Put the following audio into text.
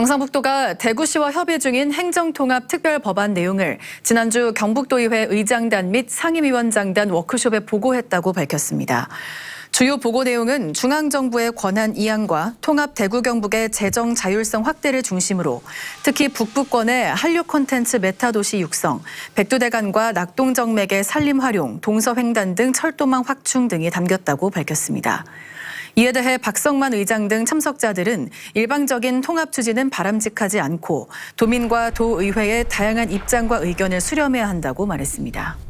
경상북도가 대구시와 협의 중인 행정통합 특별 법안 내용을 지난주 경북도의회 의장단 및 상임위원장단 워크숍에 보고했다고 밝혔습니다. 주요 보고 내용은 중앙정부의 권한 이양과 통합 대구 경북의 재정 자율성 확대를 중심으로 특히 북부권의 한류 콘텐츠 메타도시 육성, 백두대간과 낙동정맥의 산림 활용, 동서횡단 등 철도망 확충 등이 담겼다고 밝혔습니다. 이에 대해 박성만 의장 등 참석자들은 일방적인 통합 추진은 바람직하지 않고 도민과 도의회의 다양한 입장과 의견을 수렴해야 한다고 말했습니다.